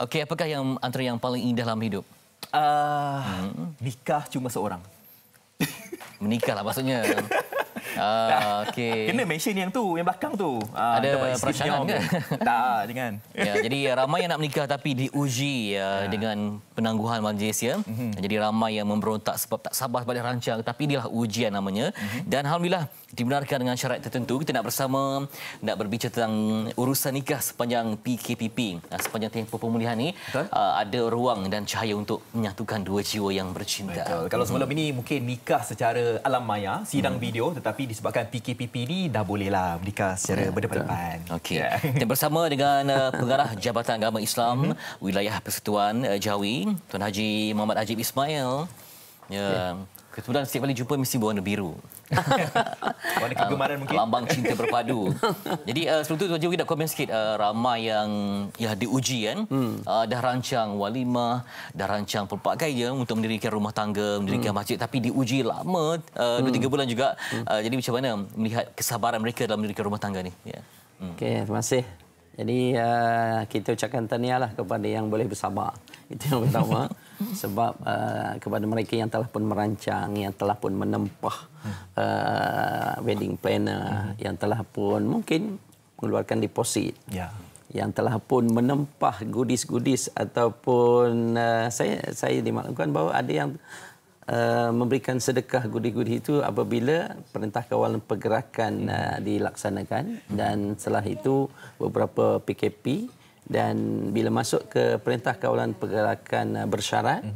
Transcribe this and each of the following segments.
Okey, apakah yang antara yang paling indah dalam hidup? Uh, hmm. Nikah cuma seorang. Menikah lah maksudnya. Ah, uh, okay. Kena mention yang tu, yang belakang tu. Uh, ada perancangan ke? tak, dengan. Ah, ya, jadi ramai yang nak menikah tapi diuji ya. dengan penangguhan Malaysia. Mm-hmm. Jadi ramai yang memberontak sebab tak sabar sebab dia rancang. Tapi inilah ujian namanya. Mm-hmm. Dan Alhamdulillah, dibenarkan dengan syarat tertentu kita nak bersama nak berbincang tentang urusan nikah sepanjang PKPP ha, sepanjang tempoh pemulihan ni huh? Ha, ada ruang dan cahaya untuk menyatukan dua jiwa yang bercinta Betul. kalau sebelum mm-hmm. ini mungkin nikah secara alam maya sidang mm-hmm. video tetapi disebabkan PKPP ni dah bolehlah nikah secara yeah, berdepan-depan okey yeah. bersama dengan uh, pengarah Jabatan Agama Islam mm-hmm. wilayah Persatuan uh, Jawi Tuan Haji Muhammad Haji Ismail Ya. Kebetulan setiap kali jumpa mesti berwarna biru. Warna kegemaran mungkin. Lambang cinta berpadu. Jadi uh, sebelum itu, Tuan nak komen sikit. Uh, ramai yang ya, diuji kan. Hmm. Uh, dah rancang walimah, dah rancang pelbagai ya, untuk mendirikan rumah tangga, mendirikan hmm. masjid. Tapi diuji lama, uh, hmm. 2-3 bulan juga. Hmm. Uh, jadi macam mana melihat kesabaran mereka dalam mendirikan rumah tangga ni? Yeah. Hmm. Okey, terima kasih. Jadi uh, kita ucapkan tahniahlah kepada yang boleh bersabar. Itu yang pertama. Sebab uh, kepada mereka yang telah pun merancang, yang telah pun menempah uh, wedding planner, mm-hmm. yang telah pun mungkin mengeluarkan deposit. Ya. Yang telah pun menempah goodies-goodies ataupun uh, saya saya dimaklumkan bahawa ada yang Eh, memberikan sedekah gudi-gudi itu apabila perintah kawalan pergerakan uh, dilaksanakan dan setelah itu beberapa PKP dan bila masuk ke perintah kawalan pergerakan uh, bersyarat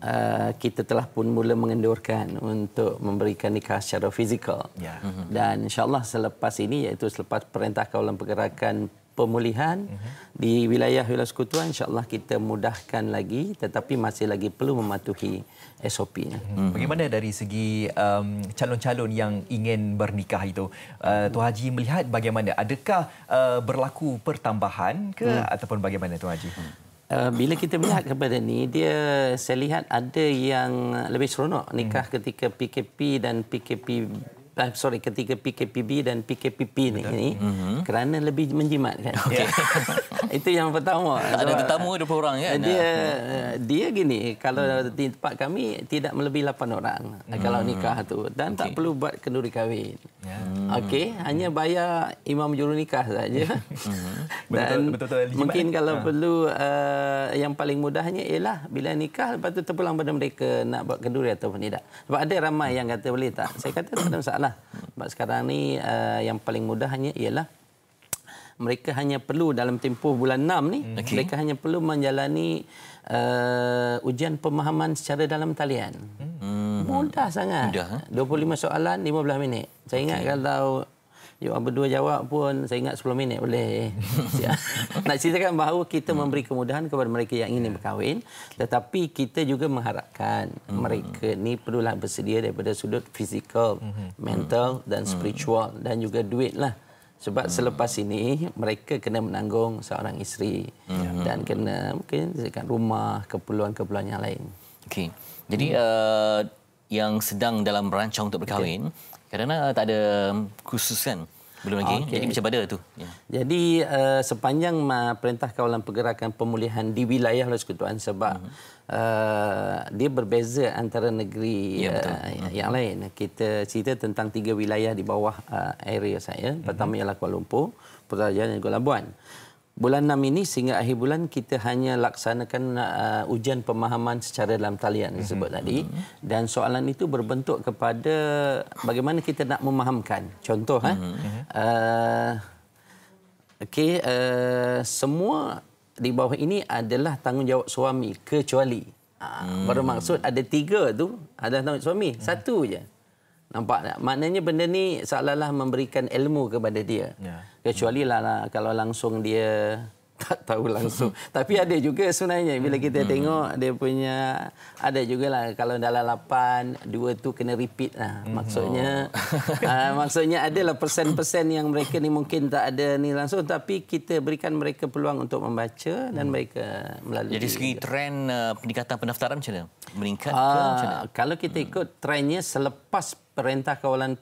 uh, kita telah pun mula mengendurkan untuk memberikan nikah secara fizikal yeah. dan insyaallah selepas ini iaitu selepas perintah kawalan pergerakan pemulihan di wilayah-wilayah sekutuan insyaAllah kita mudahkan lagi tetapi masih lagi perlu mematuhi SOP-nya. Hmm. Hmm. Bagaimana dari segi um, calon-calon yang ingin bernikah itu? Uh, Tuan Haji melihat bagaimana? Adakah uh, berlaku pertambahan ke hmm. ataupun bagaimana Tuan Haji? Hmm. Uh, bila kita melihat kepada ini, dia saya lihat ada yang lebih seronok nikah ketika PKP dan PKP uh, sorry ketika PKPB dan PKPP ini mm-hmm. kerana lebih menjimat kan. Okay. Ya. Itu yang pertama. Tak ada tetamu 20 orang kan. Dia dia gini kalau mm. di tempat kami tidak melebihi 8 orang mm. kalau nikah tu dan okay. tak perlu buat kenduri kahwin. Ya. Hmm. Okey, hmm. hanya bayar imam juru nikah saja. Hmm. Dan betul-betul mungkin eh? kalau ha. perlu uh, yang paling mudahnya ialah bila nikah lepas tu terpulang pada mereka nak buat kenduri ataupun tidak. Sebab ada ramai yang kata boleh tak? Saya kata tak ada masalah. Sebab sekarang ni uh, yang paling mudahnya ialah mereka hanya perlu dalam tempoh bulan 6 ni okay. Hmm. mereka hanya perlu menjalani uh, ujian pemahaman secara dalam talian. Hmm. Hmm. mudah sangat. Mudah. Ha? Eh? 25 soalan, 15 minit. Saya ingat okay. kalau you berdua jawab pun, saya ingat 10 minit boleh. Nak ceritakan bahawa kita hmm. memberi kemudahan kepada mereka yang ingin ya. berkahwin. Tetapi kita juga mengharapkan hmm. mereka ni perlulah bersedia daripada sudut fizikal, mental dan spiritual dan juga duit lah. Sebab hmm. selepas ini mereka kena menanggung seorang isteri hmm. dan kena mungkin sekarang rumah keperluan-keperluan yang lain. Okey. Jadi hmm. uh, yang sedang dalam rancang untuk berkahwin okay. kerana uh, tak ada um, khusus kan belum lagi okay. jadi macam mana tu ya. jadi uh, sepanjang uh, perintah kawalan pergerakan pemulihan di wilayah Los Kutuan sebab mm-hmm. Uh, dia berbeza antara negeri ya, uh, uh. yang lain. Kita cerita tentang tiga wilayah di bawah uh, area saya. Pertama uh ialah Kuala Lumpur, Putrajaya dan Kuala Labuan bulan 6 ini sehingga akhir bulan kita hanya laksanakan uh, ujian pemahaman secara dalam talian mhm. disebut mm -hmm. tadi mhm. dan soalan itu berbentuk kepada bagaimana kita nak memahamkan contoh mm -hmm. eh mhm. uh, okey uh, semua di bawah ini adalah tanggungjawab suami kecuali uh, mm. bermaksud ada tiga tu ada tanggungjawab suami hmm. satu je mm. Nampak tak? Maknanya benda ni seolah-olah memberikan ilmu kepada dia. Ya. Kecuali lah, lah kalau langsung dia tak tahu langsung. Tapi ada juga sebenarnya bila kita hmm. tengok dia punya ada juga lah. kalau dalam lapan dua tu kena repeat lah. Hmm. Maksudnya oh. uh, maksudnya adalah persen-persen yang mereka ni mungkin tak ada ni langsung tapi kita berikan mereka peluang untuk membaca dan hmm. mereka melalui. Jadi segi tren uh, peningkatan pendaftaran macam mana? Meningkat uh, ah, ke macam mana? Kalau kita hmm. ikut trennya selepas perintah kawalan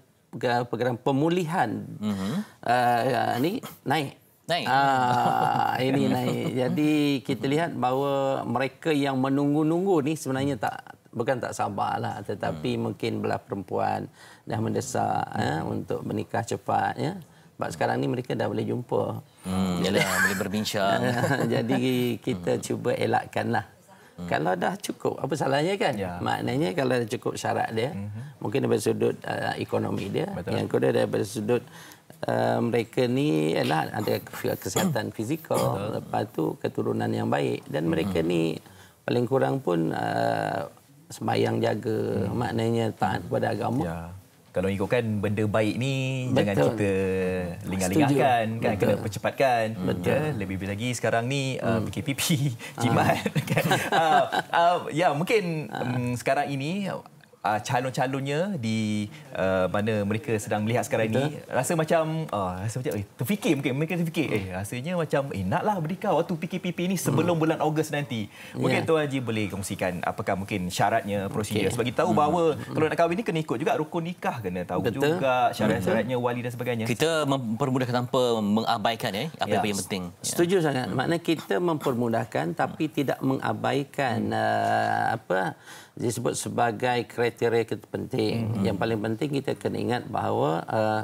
program pemulihan. Mhm. Uh, uh, ni naik naik. Ah, ini naik. Jadi kita lihat bahawa mereka yang menunggu-nunggu ni sebenarnya tak bukan tak lah tetapi hmm. mungkin belah perempuan dah mendesak hmm. eh, untuk menikah cepat ya. Sebab sekarang ni mereka dah boleh jumpa. Hmm, yalah, boleh berbincang. Jadi kita hmm. cuba lah. Hmm. Kalau dah cukup, apa salahnya kan? Ya. Maknanya kalau dah cukup syarat dia, hmm. mungkin daripada sudut uh, ekonomi dia. Betul. Yang kedua daripada sudut uh, mereka ni ialah ada kesihatan fizikal. Betul. Lepas tu keturunan yang baik. Dan hmm. mereka ni paling kurang pun uh, sembahyang jaga. Hmm. Maknanya taat kepada agama. Ya kalau ikutkan benda baik ni Betul. jangan kita lingah kan kena percepatkan Betul. Ya, lebih lebih lagi sekarang ni uh, hmm. uh, ah. PKPP jimat kan? ah. kan uh, uh, ya mungkin um, sekarang ini uh, calon-calonnya di uh, mana mereka sedang melihat sekarang ini rasa macam uh, rasa macam eh, terfikir mungkin mereka terfikir hmm. eh rasanya macam eh naklah berikan waktu PKPP ni sebelum hmm. bulan Ogos nanti mungkin yeah. tuan Haji boleh kongsikan apakah mungkin syaratnya prosedur okay. sebab tahu hmm. bahawa hmm. kalau nak kahwin ni kena ikut juga rukun nikah kena tahu Betul. juga hmm. syarat-syaratnya wali dan sebagainya kita mempermudahkan tanpa mengabaikan eh apa yeah. yang ya. penting ya. setuju yeah. sangat hmm. makna kita mempermudahkan tapi tidak mengabaikan hmm. uh, apa disebut sebagai kriteria kita penting. Mm-hmm. Yang paling penting kita kena ingat bahawa uh,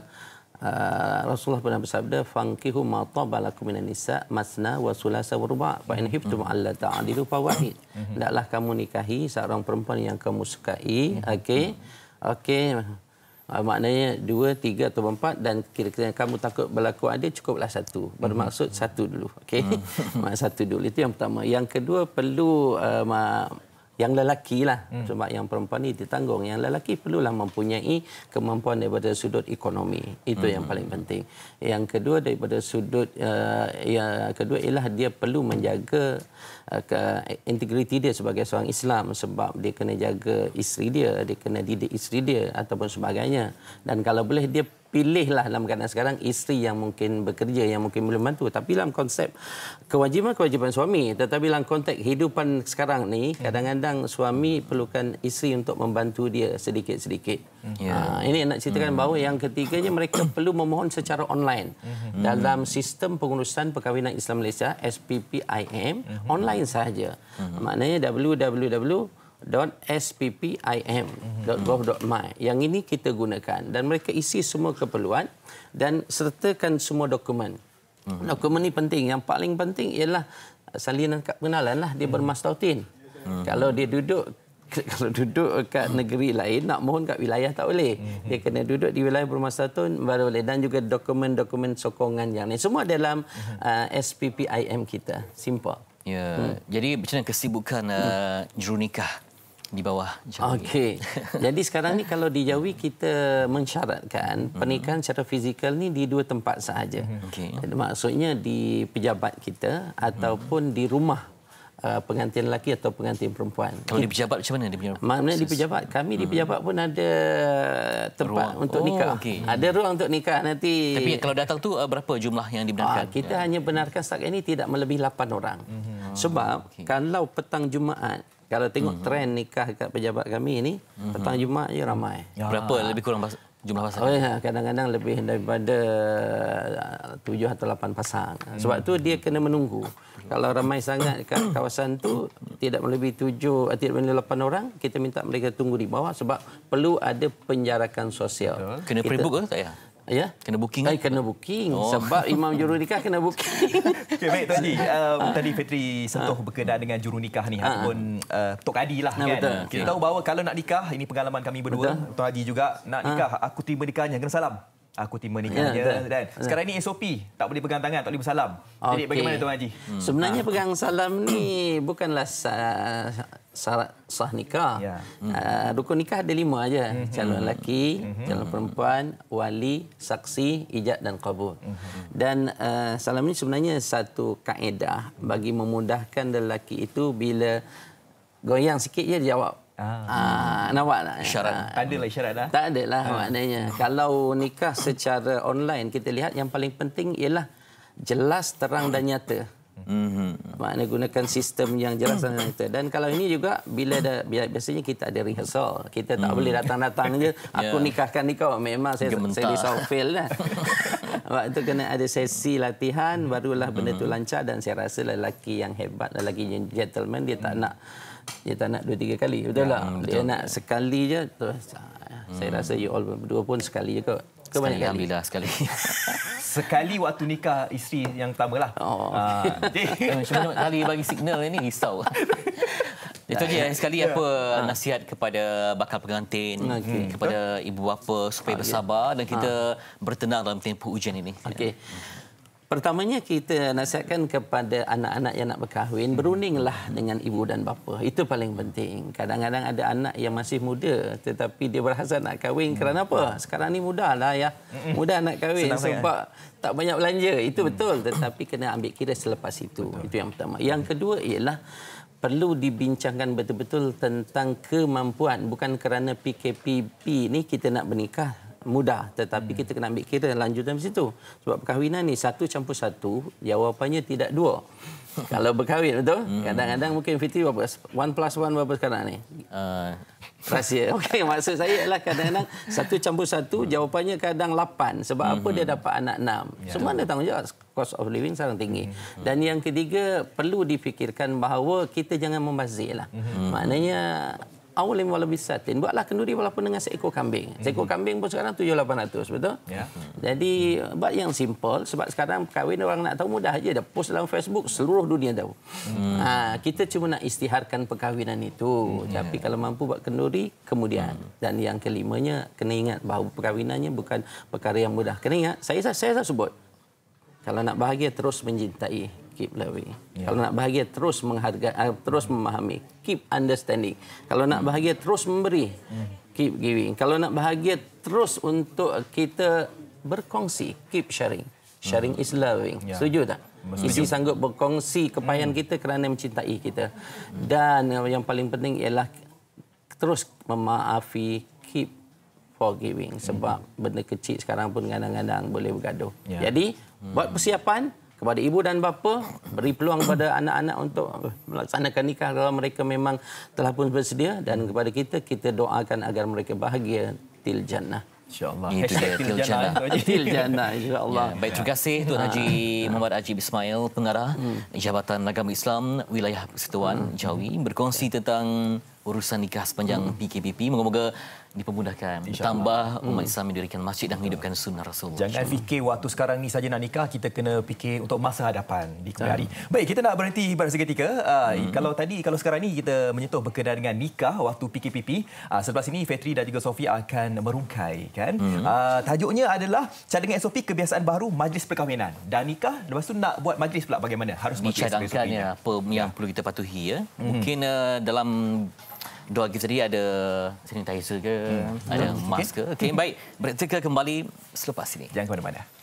uh, Rasulullah pernah bersabda fankihu ma tabalakum minan nisa masna wa sulasa wa ruba fa in hibtum mm-hmm. alla ta'dilu fa wahid. Hendaklah mm-hmm. kamu nikahi seorang perempuan yang kamu sukai. Mm-hmm. Okey. Okey. Uh, maknanya dua, tiga atau empat dan kira-kira kamu takut berlaku ada cukuplah satu. Bermaksud satu dulu. Okey. satu dulu. Itu yang pertama. Yang kedua perlu uh, ma- yang lelaki lah hmm. sebab yang perempuan ni ditanggung yang lelaki perlulah mempunyai kemampuan daripada sudut ekonomi itu hmm. yang paling penting yang kedua daripada sudut uh, yang kedua ialah dia perlu menjaga Uh, ke eh, integriti dia sebagai seorang Islam sebab dia kena jaga isteri dia, dia kena didik isteri dia ataupun sebagainya. Dan kalau boleh dia pilihlah dalam keadaan sekarang isteri yang mungkin bekerja yang mungkin boleh membantu tapi dalam konsep kewajiban kewajiban suami tetapi dalam konteks kehidupan sekarang ni hmm. kadang-kadang suami perlukan isteri untuk membantu dia sedikit-sedikit. Yeah. Hmm. Ha, ya. ini nak ceritakan mm. bahawa yang ketiganya mereka perlu memohon secara online mm. dalam sistem pengurusan perkahwinan Islam Malaysia SPPIM mm. online online sahaja. Mm-hmm. Maknanya www.sppim.gov.my. Yang ini kita gunakan dan mereka isi semua keperluan dan sertakan semua dokumen. Mm-hmm. Dokumen ini penting. Yang paling penting ialah eh, salinan kad pengenalan lah dia mhm. bermastautin. Mm-hmm. Kalau dia duduk kalau duduk kat negeri lain nak mohon kat wilayah tak boleh mhm. dia kena duduk di wilayah bermastautin baru boleh dan juga dokumen-dokumen sokongan yang lain semua dalam uh, mhm. eh, SPPIM kita simple Ya. Hmm. Jadi macam mana kesibukan hmm. uh, juru nikah di bawah Jawi? Okey. Jadi sekarang ni kalau di Jawi kita mensyaratkan hmm. pernikahan secara fizikal ni di dua tempat sahaja. Hmm, okey. Jadi, maksudnya di pejabat kita ataupun di rumah Uh, pengantin lelaki atau pengantin perempuan. Kalau di pejabat macam mana dia punya? Maknanya di pejabat. Kami di pejabat pun ada tempat ruang. untuk oh, nikah. Oh, okay. Ada ruang untuk nikah nanti. Tapi kalau datang tu uh, berapa jumlah yang dibenarkan? Uh, kita ya. hanya benarkan setakat ini tidak melebihi 8 orang. hmm sebab ah, okay. kalau petang Jumaat, kalau tengok mm -hmm. trend nikah dekat pejabat kami ini, -hmm. petang Jumaat je ramai. Ya. Berapa lebih kurang pas jumlah pasangan? Oh, ya, kadang-kadang lebih daripada ah, tujuh atau lapan pasang. Hmm. Sebab mm tu dia kena menunggu. Kalau ramai sangat dekat kawasan tu tidak lebih tujuh atau ah, tidak melebihi lapan orang, kita minta mereka tunggu di bawah sebab perlu ada penjarakan sosial. Kena pre-book ke tak ya? Ya. Kena booking. Saya eh, kan? kena booking. Oh. Sebab imam jurunikah kena booking. okay, baik, tadi. Um, ha. Tadi Fetri sentuh ha. berkenaan dengan jurunikah ni. Ha. Ataupun uh, Tok Adi lah. Nah, kan? Betul. Kita okay. tahu bahawa kalau nak nikah, ini pengalaman kami berdua. Betul. Tok Adi juga. Nak ah. nikah, aku terima nikahnya. Kena salam. Aku terima nikahnya. Ya, dan sekarang ini SOP. Tak boleh pegang tangan, tak boleh bersalam. Okay. Jadi bagaimana Tuan Haji? Hmm. Sebenarnya ha. pegang salam ni bukanlah syarat sah nikah. Ya. Hmm. Uh, rukun nikah ada lima aja. Hmm. Calon hmm. lelaki, hmm. calon perempuan, wali, saksi, ijab dan qabul. Hmm. Dan uh, salam ini sebenarnya satu kaedah bagi memudahkan lelaki itu bila goyang sikit dia jawab. Ah. ah, nampak tak? Syarat. Ah. Tak ada lah syarat dah. Tak ada lah ah. Hmm. maknanya. Kalau nikah secara online, kita lihat yang paling penting ialah jelas, terang dan nyata. Mm-hmm. Maknanya gunakan sistem yang jelas dan kita. Dan kalau ini juga bila dah biasanya kita ada rehearsal. Kita tak mm. boleh datang-datang je aku yeah. nikahkan ni kau. Memang saya Gementar. saya risau fail lah. Waktu kena ada sesi latihan barulah benda mm-hmm. tu mhm. lancar dan saya rasa lelaki yang hebat lelaki yang gentleman dia tak mhm. nak dia tak nak dua tiga kali betul ya, tak? Betul. Dia nak sekali je. Tu, mm. Saya mhm. rasa you all berdua pun sekali je kot. Kata sekali banyak Alhamdulillah sekali. sekali waktu nikah isteri yang pertama lah. Oh. Uh, okay. kali bagi signal ini risau. Itu je sekali ya. apa ha. nasihat kepada bakal pengantin hmm, okay. kepada ibu bapa supaya ah, ya. bersabar dan kita ha. bertenang dalam tempoh ujian ini. Okay. Ya. Pertamanya kita nasihatkan kepada anak-anak yang nak berkahwin hmm. beruninglah dengan ibu dan bapa. Itu paling penting. Kadang-kadang ada anak yang masih muda tetapi dia berhasrat nak kahwin hmm. kerana apa? Sekarang ni mudahlah ya. Hmm. Mudah nak kahwin Senang sebab sangat. tak banyak belanja. Itu betul tetapi kena ambil kira selepas itu. Betul. Itu yang pertama. Yang kedua ialah perlu dibincangkan betul-betul tentang kemampuan bukan kerana PKPP ni kita nak bernikah mudah tetapi hmm. kita kena ambil kira lanjutan di situ sebab perkahwinan ni satu campur satu jawapannya tidak dua kalau berkahwin betul hmm. kadang-kadang hmm. mungkin fitri berapa 1 plus 1 berapa sekarang ni uh. rahsia okey maksud saya ialah kadang-kadang satu campur satu hmm. jawapannya kadang 8 sebab hmm. apa dia hmm. dapat anak 6 yeah. semua ada tanggungjawab cost of living sangat tinggi hmm. dan yang ketiga perlu difikirkan bahawa kita jangan membazirlah hmm. maknanya awalim walabi satin. Buatlah kenduri walaupun dengan seekor kambing. Mhm. Seekor mm -hmm. kambing pun sekarang 7800, betul? Ya. Yeah. Jadi mhm. buat yang simple sebab sekarang kahwin orang nak tahu mudah aja dah post dalam Facebook seluruh dunia tahu. Mm. Ha, kita cuma nak istiharkan perkahwinan itu. Mm. Tapi ya. kalau mampu buat kenduri kemudian. Mm. Dan yang kelimanya kena ingat bahawa perkahwinannya bukan perkara yang mudah. Kena ingat saya saya, saya sebut kalau nak bahagia terus mencintai keep loving. Yeah. Kalau nak bahagia terus menghargai uh, eh, terus memahami, keep understanding. Kalau nak hmm. bahagia terus memberi, hmm. keep giving. Kalau nak bahagia terus untuk kita berkongsi, keep sharing. Sharing mm. is loving. Yeah. Setuju tak? Isi sanggup berkongsi kepayahan mm. kita kerana mencintai kita. Hmm. Dan yang paling penting ialah terus memaafi, keep forgiving sebab benda kecil sekarang pun kadang-kadang boleh bergaduh. Yeah. Jadi, buat persiapan kepada ibu dan bapa beri peluang kepada anak-anak untuk melaksanakan nikah kalau mereka memang telah pun bersedia dan kepada kita kita doakan agar mereka bahagia til jannah InsyaAllah Til Jannah InsyaAllah ya, Baik, terima kasih Tuan Haji ah. Muhammad Haji Ismail Pengarah hmm. Jabatan Agama Islam Wilayah Persatuan hmm. Jawi Berkongsi ya. tentang urusan nikah sepanjang hmm. PKPP. Moga-moga dipermudahkan. Tambah hmm. umat Islam mendirikan masjid dan menghidupkan sunnah Rasul. Jangan fikir waktu sekarang ni saja nak nikah, kita kena fikir untuk masa hadapan di kemudian hari. Baik, kita nak berhenti pada seketika. Ah, hmm. kalau tadi kalau sekarang ni kita menyentuh berkenaan dengan nikah waktu PKPP, uh, ah, sebelah sini Fetri dan juga Sofi akan merungkai kan. Hmm. Uh, tajuknya adalah cadangan SOP kebiasaan baru majlis perkahwinan dan nikah lepas tu nak buat majlis pula bagaimana? Harus dicadangkan ya apa yang ya. perlu kita patuhi ya. Hmm. Mungkin uh, dalam dua gift tadi ada sanitizer ke, hmm. ada hmm. mask ke. Okey, okay, baik. Kita kembali selepas ini. Jangan ke mana-mana.